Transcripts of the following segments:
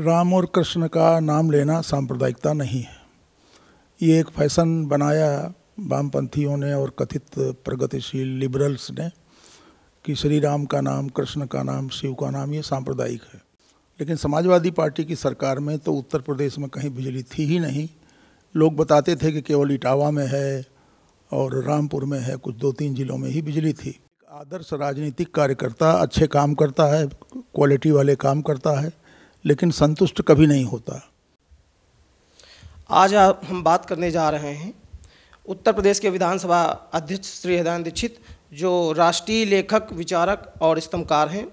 राम और कृष्ण का नाम लेना सांप्रदायिकता नहीं है ये एक फैशन बनाया वामपंथियों ने और कथित प्रगतिशील लिबरल्स ने कि श्री राम का नाम कृष्ण का नाम शिव का नाम ये सांप्रदायिक है लेकिन समाजवादी पार्टी की सरकार में तो उत्तर प्रदेश में कहीं बिजली थी ही नहीं लोग बताते थे कि केवल इटावा में है और रामपुर में है कुछ दो तीन जिलों में ही बिजली थी आदर्श राजनीतिक कार्यकर्ता अच्छे काम करता है क्वालिटी वाले काम करता है लेकिन संतुष्ट कभी नहीं होता आज हम बात करने जा रहे हैं उत्तर प्रदेश के विधानसभा अध्यक्ष श्री हृदयन दीक्षित जो राष्ट्रीय लेखक विचारक और स्तंभकार हैं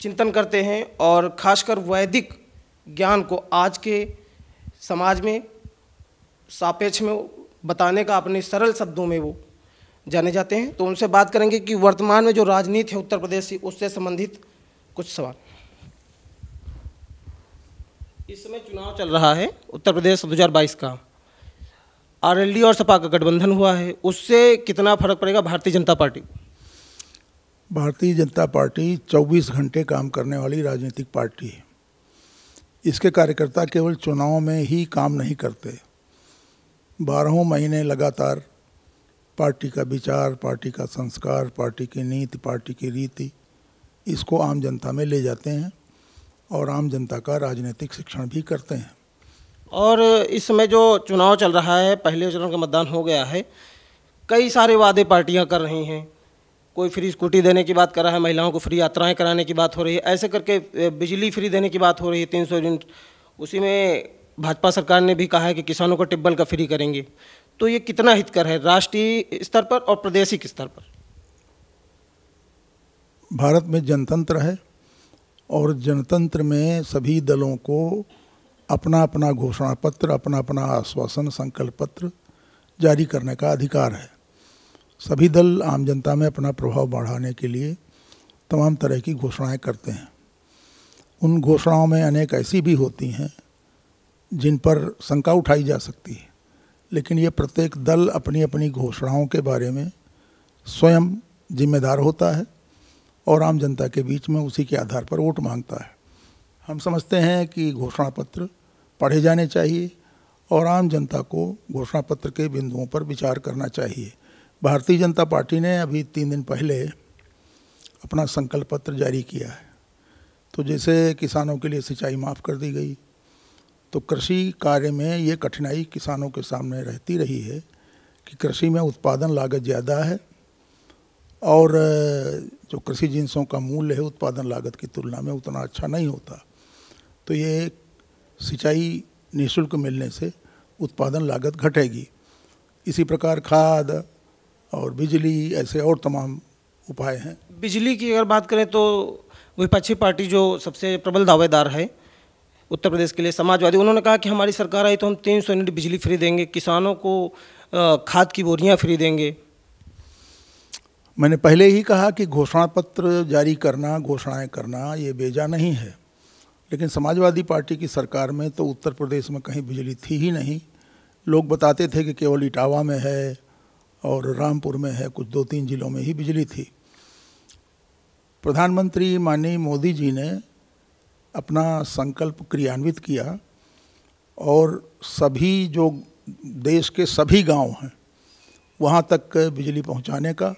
चिंतन करते हैं और खासकर वैदिक ज्ञान को आज के समाज में सापेक्ष में बताने का अपने सरल शब्दों में वो जाने जाते हैं तो उनसे बात करेंगे कि वर्तमान में जो राजनीति है उत्तर प्रदेश की उससे संबंधित कुछ सवाल इस समय चुनाव चल रहा है उत्तर प्रदेश 2022 का आरएलडी और सपा का गठबंधन हुआ है उससे कितना फर्क पड़ेगा भारतीय जनता पार्टी भारतीय जनता पार्टी 24 घंटे काम करने वाली राजनीतिक पार्टी है इसके कार्यकर्ता केवल चुनाव में ही काम नहीं करते बारहों महीने लगातार पार्टी का विचार पार्टी का संस्कार पार्टी की नीति पार्टी की रीति इसको आम जनता में ले जाते हैं और आम जनता का राजनीतिक शिक्षण भी करते हैं और इस समय जो चुनाव चल रहा है पहले चरण का मतदान हो गया है कई सारे वादे पार्टियां कर रही हैं कोई फ्री स्कूटी देने की बात कर रहा है महिलाओं को फ्री यात्राएं कराने की बात हो रही है ऐसे करके बिजली फ्री देने की बात हो रही है तीन सौ यूनिट उसी में भाजपा सरकार ने भी कहा है कि किसानों को टिब्बल का फ्री करेंगे तो ये कितना हितकर है राष्ट्रीय स्तर पर और प्रदेशिक स्तर पर भारत में जनतंत्र है और जनतंत्र में सभी दलों को अपना अपना घोषणा पत्र अपना अपना आश्वासन संकल्प पत्र जारी करने का अधिकार है सभी दल आम जनता में अपना प्रभाव बढ़ाने के लिए तमाम तरह की घोषणाएं करते हैं उन घोषणाओं में अनेक ऐसी भी होती हैं जिन पर शंका उठाई जा सकती है लेकिन ये प्रत्येक दल अपनी अपनी घोषणाओं के बारे में स्वयं जिम्मेदार होता है और आम जनता के बीच में उसी के आधार पर वोट मांगता है हम समझते हैं कि घोषणा पत्र पढ़े जाने चाहिए और आम जनता को घोषणा पत्र के बिंदुओं पर विचार करना चाहिए भारतीय जनता पार्टी ने अभी तीन दिन पहले अपना संकल्प पत्र जारी किया है तो जैसे किसानों के लिए सिंचाई माफ़ कर दी गई तो कृषि कार्य में ये कठिनाई किसानों के सामने रहती रही है कि कृषि में उत्पादन लागत ज़्यादा है और जो कृषि जिन्सों का मूल्य है उत्पादन लागत की तुलना में उतना अच्छा नहीं होता तो ये सिंचाई निःशुल्क मिलने से उत्पादन लागत घटेगी इसी प्रकार खाद और बिजली ऐसे और तमाम उपाय हैं बिजली की अगर बात करें तो विपक्षी पार्टी जो सबसे प्रबल दावेदार है उत्तर प्रदेश के लिए समाजवादी उन्होंने कहा कि हमारी सरकार आई तो हम तीन सौ यूनिट बिजली फ्री देंगे किसानों को खाद की बोरियां फ्री देंगे मैंने पहले ही कहा कि घोषणा पत्र जारी करना घोषणाएं करना ये बेजा नहीं है लेकिन समाजवादी पार्टी की सरकार में तो उत्तर प्रदेश में कहीं बिजली थी ही नहीं लोग बताते थे कि केवल इटावा में है और रामपुर में है कुछ दो तीन जिलों में ही बिजली थी प्रधानमंत्री माननीय मोदी जी ने अपना संकल्प क्रियान्वित किया और सभी जो देश के सभी गांव हैं वहाँ तक बिजली पहुँचाने का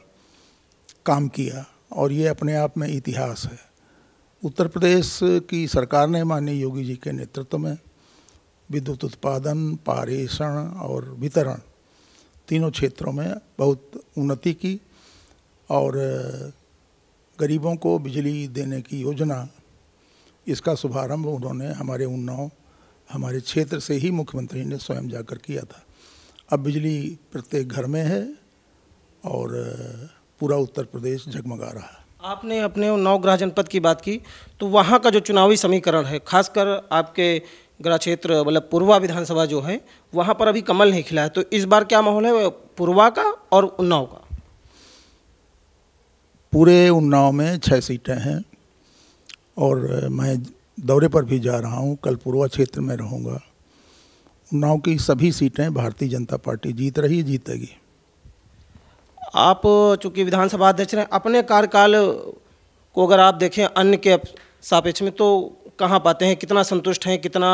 काम किया और ये अपने आप में इतिहास है उत्तर प्रदेश की सरकार ने माननीय योगी जी के नेतृत्व में विद्युत उत्पादन पारेषण और वितरण तीनों क्षेत्रों में बहुत उन्नति की और गरीबों को बिजली देने की योजना इसका शुभारंभ उन्होंने हमारे उन्नाव हमारे क्षेत्र से ही मुख्यमंत्री ने स्वयं जाकर किया था अब बिजली प्रत्येक घर में है और पूरा उत्तर प्रदेश जगमगा रहा है आपने अपने नवग्रह जनपद की बात की तो वहाँ का जो चुनावी समीकरण है खासकर आपके ग्रह क्षेत्र मतलब पूर्वा विधानसभा जो है वहाँ पर अभी कमल नहीं खिला है तो इस बार क्या माहौल है पूर्वा का और उन्नाव का पूरे उन्नाव में छः सीटें हैं और मैं दौरे पर भी जा रहा हूँ कल पूर्वा क्षेत्र में रहूँगा उन्नाव की सभी सीटें भारतीय जनता पार्टी जीत रही जीतेगी आप चूँकि विधानसभा अध्यक्ष रहे अपने कार्यकाल को अगर आप देखें अन्य के सापेक्ष में तो कहाँ पाते हैं कितना संतुष्ट हैं कितना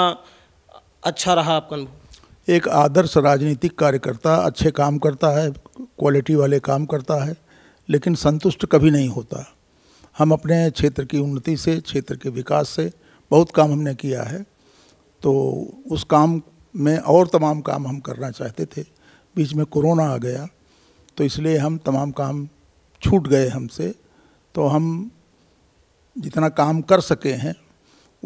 अच्छा रहा आपका अनुभव एक आदर्श राजनीतिक कार्यकर्ता अच्छे काम करता है क्वालिटी वाले काम करता है लेकिन संतुष्ट कभी नहीं होता हम अपने क्षेत्र की उन्नति से क्षेत्र के विकास से बहुत काम हमने किया है तो उस काम में और तमाम काम हम करना चाहते थे बीच में कोरोना आ गया तो इसलिए हम तमाम काम छूट गए हमसे तो हम जितना काम कर सके हैं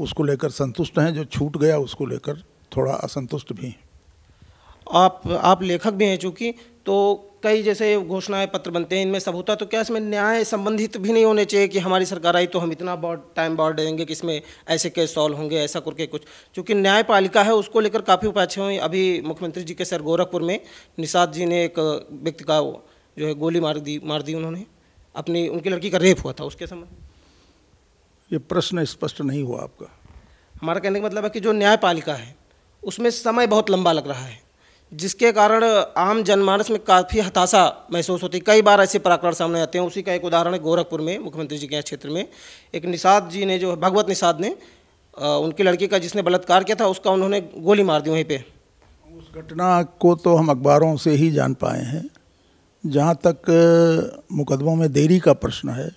उसको लेकर संतुष्ट हैं जो छूट गया उसको लेकर थोड़ा असंतुष्ट भी हैं आप आप लेखक भी हैं चूँकि तो कई जैसे घोषणाएं पत्र बनते हैं इनमें सब होता तो क्या इसमें न्याय संबंधित भी नहीं होने चाहिए कि हमारी सरकार आई तो हम इतना बॉड टाइम बॉड देंगे कि इसमें ऐसे केस सॉल्व होंगे ऐसा करके कुछ चूँकि न्यायपालिका है उसको लेकर काफ़ी अच्छे हुए अभी मुख्यमंत्री जी के सर गोरखपुर में निषाद जी ने एक व्यक्ति का जो है गोली मार दी मार दी उन्होंने अपनी उनकी लड़की का रेप हुआ था उसके समय ये प्रश्न स्पष्ट नहीं हुआ आपका हमारा कहने का मतलब है कि जो न्यायपालिका है उसमें समय बहुत लंबा लग रहा है जिसके कारण आम जनमानस में काफ़ी हताशा महसूस होती है कई बार ऐसे पराक्रम सामने आते हैं उसी का एक उदाहरण है गोरखपुर में मुख्यमंत्री जी के क्षेत्र में एक निषाद जी ने जो भगवत निषाद ने उनकी लड़की का जिसने बलात्कार किया था उसका उन्होंने गोली मार दी वहीं पे उस घटना को तो हम अखबारों से ही जान पाए हैं जहाँ तक मुकदमों में देरी का प्रश्न है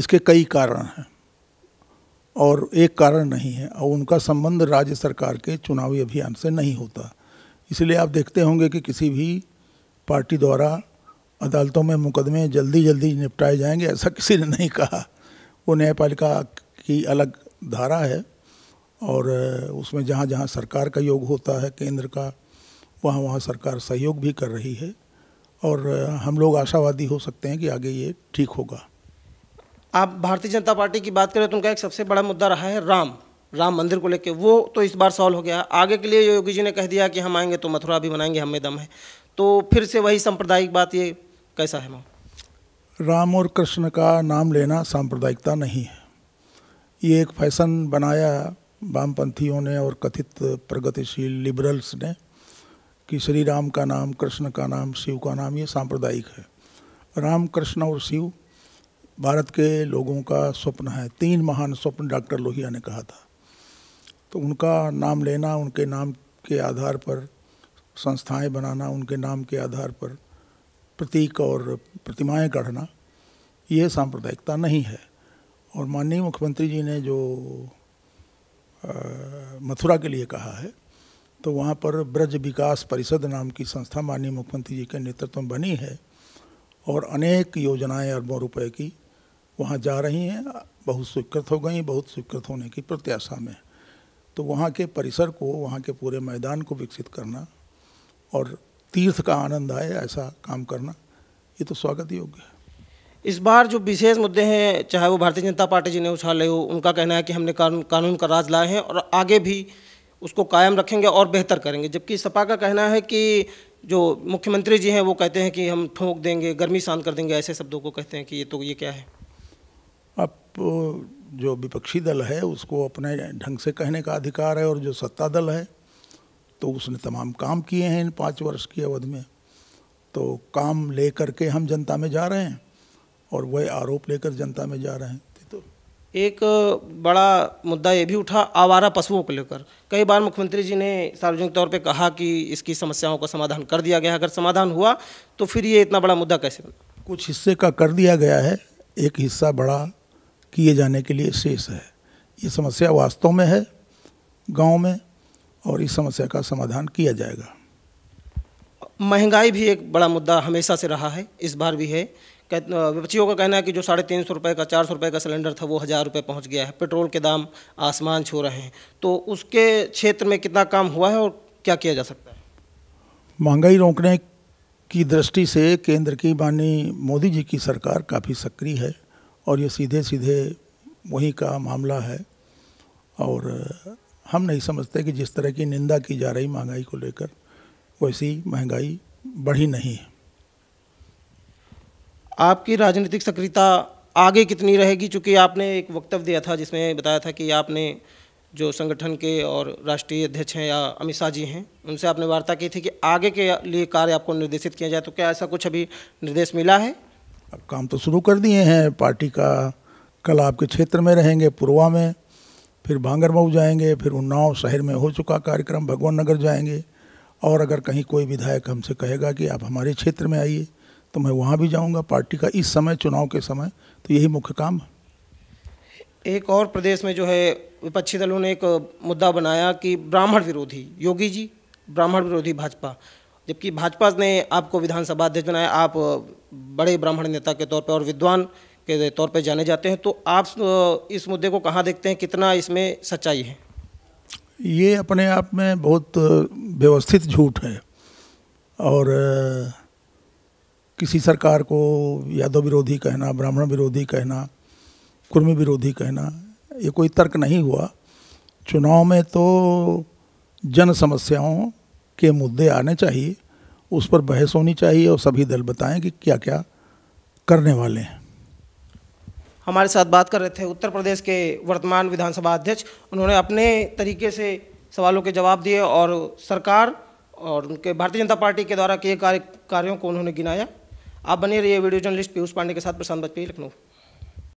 इसके कई कारण हैं और एक कारण नहीं है और उनका संबंध राज्य सरकार के चुनावी अभियान से नहीं होता इसलिए आप देखते होंगे कि किसी भी पार्टी द्वारा अदालतों में मुकदमे जल्दी जल्दी निपटाए जाएंगे ऐसा किसी ने नहीं कहा वो न्यायपालिका की अलग धारा है और उसमें जहाँ जहाँ सरकार का योग होता है केंद्र का वहाँ वहाँ सरकार सहयोग भी कर रही है और हम लोग आशावादी हो सकते हैं कि आगे ये ठीक होगा आप भारतीय जनता पार्टी की बात करें तो उनका एक सबसे बड़ा मुद्दा रहा है राम राम मंदिर को लेकर वो तो इस बार सॉल्व हो गया आगे के लिए योगी जी ने कह दिया कि हम आएंगे तो मथुरा भी बनाएंगे हमें दम है तो फिर से वही सांप्रदायिक बात ये कैसा है मैम राम और कृष्ण का नाम लेना सांप्रदायिकता नहीं है ये एक फैशन बनाया वामपंथियों ने और कथित प्रगतिशील लिबरल्स ने कि श्री राम का नाम कृष्ण का नाम शिव का नाम ये सांप्रदायिक है राम कृष्ण और शिव भारत के लोगों का स्वप्न है तीन महान स्वप्न डॉक्टर लोहिया ने कहा था तो उनका नाम लेना उनके नाम के आधार पर संस्थाएं बनाना उनके नाम के आधार पर प्रतीक और प्रतिमाएं गढ़ना ये सांप्रदायिकता नहीं है और माननीय मुख्यमंत्री जी ने जो मथुरा के लिए कहा है तो वहाँ पर ब्रज विकास परिषद नाम की संस्था माननीय मुख्यमंत्री जी के नेतृत्व में बनी है और अनेक योजनाएं अरबों रुपए की वहाँ जा रही हैं बहुत स्वीकृत हो गई बहुत स्वीकृत होने की प्रत्याशा में है तो वहाँ के परिसर को वहाँ के पूरे मैदान को विकसित करना और तीर्थ का आनंद आए ऐसा काम करना ये तो स्वागत योग्य है इस बार जो विशेष मुद्दे हैं चाहे वो भारतीय जनता पार्टी जी ने उछाले हो उनका कहना है कि हमने कानून कानून का राज लाए हैं और आगे भी उसको कायम रखेंगे और बेहतर करेंगे जबकि सपा का कहना है कि जो मुख्यमंत्री जी हैं वो कहते हैं कि हम ठोक देंगे गर्मी शांत कर देंगे ऐसे शब्दों को कहते हैं कि ये तो ये क्या है आप जो विपक्षी दल है उसको अपने ढंग से कहने का अधिकार है और जो सत्ता दल है तो उसने तमाम काम किए हैं इन पाँच वर्ष की अवधि में तो काम ले करके हम जनता में जा रहे हैं और वह आरोप लेकर जनता में जा रहे हैं तो एक बड़ा मुद्दा ये भी उठा आवारा पशुओं को लेकर कई बार मुख्यमंत्री जी ने सार्वजनिक तौर पे कहा कि इसकी समस्याओं का समाधान कर दिया गया अगर समाधान हुआ तो फिर ये इतना बड़ा मुद्दा कैसे कुछ हिस्से का कर दिया गया है एक हिस्सा बड़ा किए जाने के लिए शेष है ये समस्या वास्तव में है गांव में और इस समस्या का समाधान किया जाएगा महंगाई भी एक बड़ा मुद्दा हमेशा से रहा है इस बार भी है विपक्षियों का कहना है कि जो साढ़े तीन सौ रुपये का चार सौ रुपये का सिलेंडर था वो हज़ार रुपये पहुँच गया है पेट्रोल के दाम आसमान छू रहे हैं तो उसके क्षेत्र में कितना काम हुआ है और क्या किया जा सकता है महंगाई रोकने की दृष्टि से केंद्र की माननीय मोदी जी की सरकार काफ़ी सक्रिय है और ये सीधे सीधे वहीं का मामला है और हम नहीं समझते कि जिस तरह की निंदा की जा रही महंगाई को लेकर वैसी महंगाई बढ़ी नहीं है आपकी राजनीतिक सक्रियता आगे कितनी रहेगी चूँकि आपने एक वक्तव्य दिया था जिसमें बताया था कि आपने जो संगठन के और राष्ट्रीय अध्यक्ष हैं या अमित शाह जी हैं उनसे आपने वार्ता की थी कि आगे के लिए कार्य आपको निर्देशित किया जाए तो क्या ऐसा कुछ अभी निर्देश मिला है अब काम तो शुरू कर दिए हैं पार्टी का कल आपके क्षेत्र में रहेंगे पूर्वा में फिर भांगरमऊ जाएंगे फिर उन्नाव शहर में हो चुका कार्यक्रम भगवान नगर जाएंगे और अगर कहीं कोई विधायक हमसे कहेगा कि आप हमारे क्षेत्र में आइए तो मैं वहाँ भी जाऊँगा पार्टी का इस समय चुनाव के समय तो यही मुख्य काम है एक और प्रदेश में जो है विपक्षी दलों ने एक मुद्दा बनाया कि ब्राह्मण विरोधी योगी जी ब्राह्मण विरोधी भाजपा जबकि भाजपा ने आपको विधानसभा अध्यक्ष बनाया आप बड़े ब्राह्मण नेता के तौर पर और विद्वान के तौर पर जाने जाते हैं तो आप इस मुद्दे को कहाँ देखते हैं कितना इसमें सच्चाई है ये अपने आप में बहुत व्यवस्थित झूठ है और किसी सरकार को यादव विरोधी कहना ब्राह्मण विरोधी कहना कुर्मी विरोधी कहना ये कोई तर्क नहीं हुआ चुनाव में तो जन समस्याओं के मुद्दे आने चाहिए उस पर बहस होनी चाहिए और सभी दल बताएं कि क्या क्या करने वाले हैं हमारे साथ बात कर रहे थे उत्तर प्रदेश के वर्तमान विधानसभा अध्यक्ष उन्होंने अपने तरीके से सवालों के जवाब दिए और सरकार और उनके भारतीय जनता पार्टी के द्वारा किए कार्य कार्यों को उन्होंने गिनाया आप बने रहिए वीडियो जर्नलिस्ट पीयूष पांडे के साथ प्रशांत वाजपेयी लखनऊ